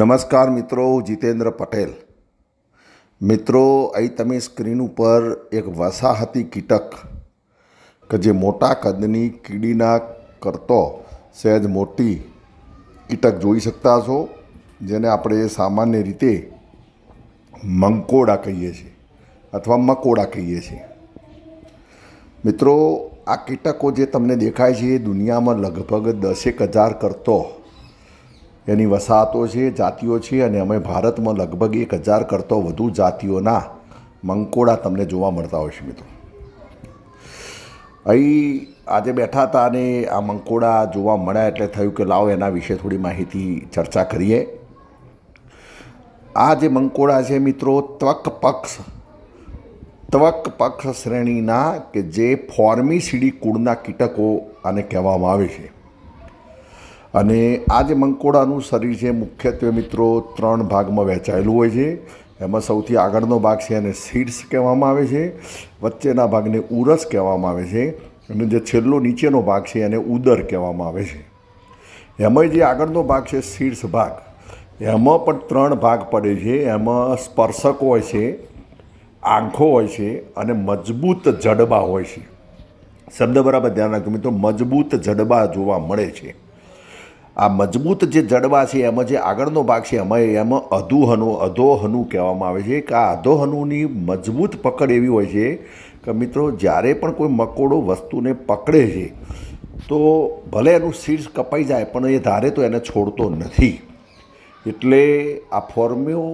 નમસ્કાર મિત્રો જીતેન્દ્ર પટેલ મિત્રો અહીં તમે સ્ક્રીન ઉપર એક વસાહતી કીટક કે જે મોટા કદની કીડીના કરતો સહેજ મોટી કીટક જોઈ શકતા છો જેને આપણે સામાન્ય રીતે મંકોડા કહીએ છીએ અથવા મકોડા કહીએ છીએ મિત્રો આ કીટકો જે તમને દેખાય છે એ દુનિયામાં લગભગ દસેક હજાર કરતો એની વસાહતો છે જાતિઓ છે અને અમે ભારતમાં લગભગ એક હજાર કરતો વધુ જાતિઓના મંકોડા તમને જોવા મળતા હોય છે મિત્રો અહીં આજે બેઠા હતા અને આ મંકોડા જોવા મળ્યા એટલે થયું કે લાવો એના વિશે થોડી માહિતી ચર્ચા કરીએ આ જે મંકોડા છે મિત્રો ત્વક પક્ષ ત્વક પક્ષ શ્રેણીના કે જે ફોર્મિસિડી કુળના કીટકો આને કહેવામાં આવે છે અને આ જે મંકોડાનું શરીર છે મુખ્યત્વે મિત્રો ત્રણ ભાગમાં વહેંચાયેલું હોય છે એમાં સૌથી આગળનો ભાગ છે એને સીડ્સ કહેવામાં આવે છે વચ્ચેના ભાગને ઉરસ કહેવામાં આવે છે અને જે છેલ્લો નીચેનો ભાગ છે એને ઉદર કહેવામાં આવે છે એમાંય જે આગળનો ભાગ છે શીર્ષ ભાગ એમાં પણ ત્રણ ભાગ પડે છે એમાં સ્પર્શક હોય છે આંખો હોય છે અને મજબૂત જડબા હોય છે શબ્દ બરાબર ધ્યાન રાખજો મિત્રો મજબૂત જડબા જોવા મળે છે આ મજબૂત જે જડબા છે એમાં જે આગળનો ભાગ છે એમાં એમાં અધુહનુ અધોહનુ કહેવામાં આવે છે કે આ અધોહનુની મજબૂત પકડ એવી હોય છે કે મિત્રો જ્યારે પણ કોઈ મકોડો વસ્તુને પકડે છે તો ભલે એનું શીર્ષ કપાઈ જાય પણ એ ધારે તો એને છોડતો નથી એટલે આ ફોર્મ્યો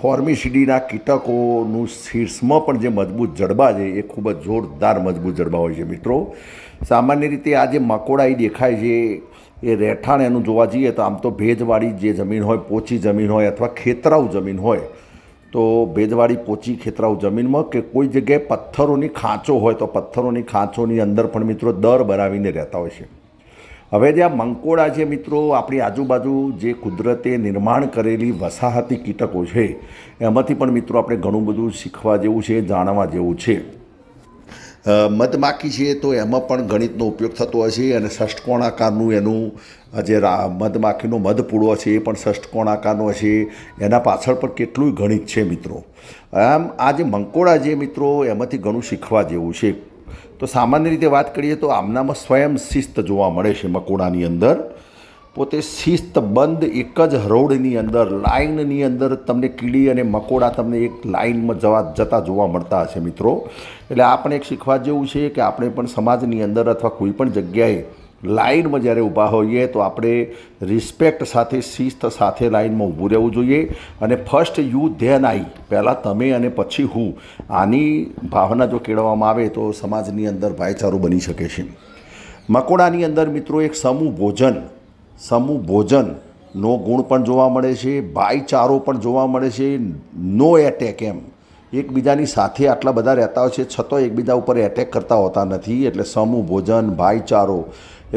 ફોર્મિસિડીના કીટકોનું શીર્ષમાં પણ જે મજબૂત જડબા છે એ ખૂબ જ જોરદાર મજબૂત જડબા હોય છે મિત્રો સામાન્ય રીતે આ જે મકોડા એ દેખાય છે એ રહેઠાણ એનું જોવા જઈએ તો આમ તો ભેજવાળી જે જમીન હોય પોચી જમીન હોય અથવા ખેતરાઉ જમીન હોય તો ભેજવાળી પોચી ખેતરાઉ જમીનમાં કે કોઈ જગ્યાએ પથ્થરોની ખાંચો હોય તો પથ્થરોની ખાંચોની અંદર પણ મિત્રો દર બનાવીને રહેતા હોય છે હવે જે આ મંકોડા છે મિત્રો આપણી આજુબાજુ જે કુદરતે નિર્માણ કરેલી વસાહતી કીટકો છે એમાંથી પણ મિત્રો આપણે ઘણું બધું શીખવા જેવું છે જાણવા જેવું છે મધમાખી છે તો એમાં પણ ગણિતનો ઉપયોગ થતો હશે અને ષષ્ઠકોણાકારનું એનું જે રા મધમાખીનો મધપૂળો છે એ પણ ષષ્ઠકોણાકારનો છે એના પાછળ પણ કેટલું ગણિત છે મિત્રો આમ આ જે મંકોડા જે મિત્રો એમાંથી ઘણું શીખવા જેવું છે તો સામાન્ય રીતે વાત કરીએ તો આમનામાં સ્વયં શિસ્ત જોવા મળે છે મકોડાની અંદર પોતે શિસ્ત બંધ એક જ રોડની અંદર લાઇનની અંદર તમને કીડી અને મકોડા તમને એક લાઇનમાં જવા જતા જોવા મળતા હશે મિત્રો એટલે આપણે એક શીખવા જેવું છે કે આપણે પણ સમાજની અંદર અથવા કોઈ પણ જગ્યાએ લાઇનમાં જ્યારે ઊભા હોઈએ તો આપણે રિસ્પેક્ટ સાથે શિસ્ત સાથે લાઇનમાં ઊભું રહેવું જોઈએ અને ફર્સ્ટ યુ ધેન આઈ પહેલાં તમે અને પછી હું આની ભાવના જો કેળવવામાં આવે તો સમાજની અંદર ભાઈચારો બની શકે છે મકોડાની અંદર મિત્રો એક સમૂહ ભોજન સમૂહ ભોજનનો ગુણ પણ જોવા મળે છે ભાઈચારો પણ જોવા મળે છે નો એટેક એમ એકબીજાની સાથે આટલા બધા રહેતા હોય છે છતાં એકબીજા ઉપર એટેક કરતા હોતા નથી એટલે સમૂહ ભોજન ભાઈચારો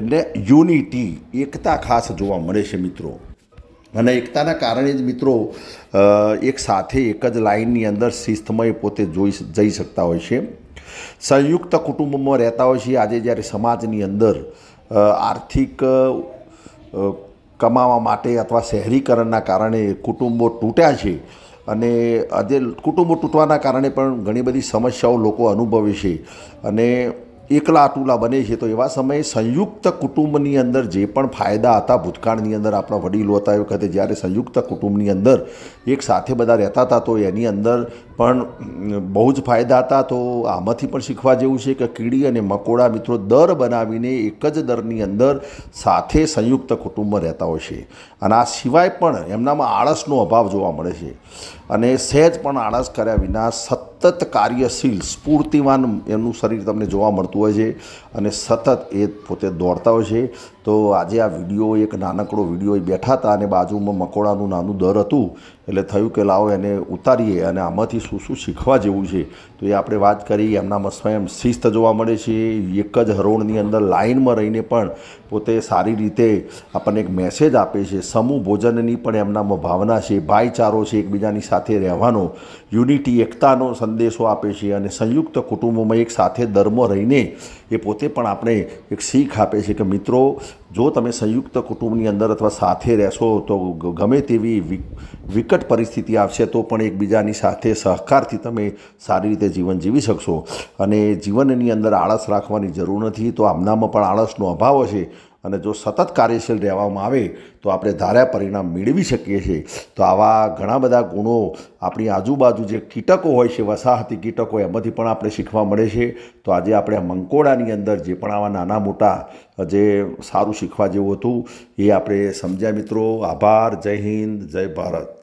એટલે યુનિટી એકતા ખાસ જોવા મળે છે મિત્રો અને એકતાના કારણે જ મિત્રો એક સાથે એક જ લાઇનની અંદર શિસ્તમય પોતે જોઈ જઈ શકતા હોય છે સંયુક્ત કુટુંબમાં રહેતા હોય છે આજે જ્યારે સમાજની અંદર આર્થિક કમાવા માટે અથવા શહેરીકરણના કારણે કુટુંબો તૂટ્યા છે અને આજે કુટુંબો તૂટવાના કારણે પણ ઘણી બધી સમસ્યાઓ લોકો અનુભવે છે અને એકલા અટુલા બને છે તો એવા સમયે સંયુક્ત કુટુંબની અંદર જે પણ ફાયદા હતા ભૂતકાળની અંદર આપણા વડીલો હતા એ વખતે જ્યારે સંયુક્ત કુટુંબની અંદર એક સાથે બધા રહેતા હતા તો એની અંદર પણ બહુ જ ફાયદા હતા તો આમાંથી પણ શીખવા જેવું છે કે કીડી અને મકોડા મિત્રો દર બનાવીને એક જ દરની અંદર સાથે સંયુક્ત કુટુંબમાં રહેતા હોય છે અને આ સિવાય પણ એમનામાં આળસનો અભાવ જોવા મળે છે અને સહેજ પણ આળસ કર્યા વિના સતત કાર્યશીલ સ્ફૂર્તિવાન એમનું શરીર તમને જોવા મળતું હોય છે અને સતત એ પોતે દોડતા હોય છે તો આજે આ વિડીયો એક નાનકડો વિડીયો એ બેઠા હતા અને બાજુમાં મકોડાનું નાનું દર હતું એટલે થયું કે લાવો એને ઉતારીએ અને આમાંથી શું શું શીખવા જેવું છે તો એ આપણે વાત કરી એમનામાં સ્વયં શિસ્ત જોવા મળે છે એક જ હરોળની અંદર લાઇનમાં રહીને પણ પોતે સારી રીતે આપણને એક મેસેજ આપે છે સમૂહ ભોજનની પણ એમનામાં ભાવના છે ભાઈચારો છે એકબીજાની સાથે રહેવાનો યુનિટી એકતાનો સંદેશો આપે છે અને સંયુક્ત કુટુંબોમાં એક સાથે ધર્મ રહીને એ પોતે પણ આપણે એક શીખ આપે છે કે મિત્રો જો તમે સંયુક્ત કુટુંબની અંદર અથવા સાથે રહેશો તો ગમે તેવી વિક વિકટ પરિસ્થિતિ આવશે તો પણ એકબીજાની સાથે સહકારથી તમે સારી રીતે જીવન જીવી શકશો અને જીવનની અંદર આળસ રાખવાની જરૂર નથી તો આમનામાં પણ આળસનો અભાવ હશે અને જો સતત કાર્યશીલ રહેવામાં આવે તો આપણે ધાર્યા પરિણામ મેળવી શકીએ છીએ તો આવા ઘણા બધા ગુણો આપણી આજુબાજુ જે કીટકો હોય છે વસાહતી કીટકો એમાંથી પણ આપણે શીખવા મળે છે તો આજે આપણે મંકોડાની અંદર જે પણ આવા નાના મોટા જે સારું શીખવા જેવું હતું એ આપણે સમજ્યા મિત્રો આભાર જય હિન્દ જય ભારત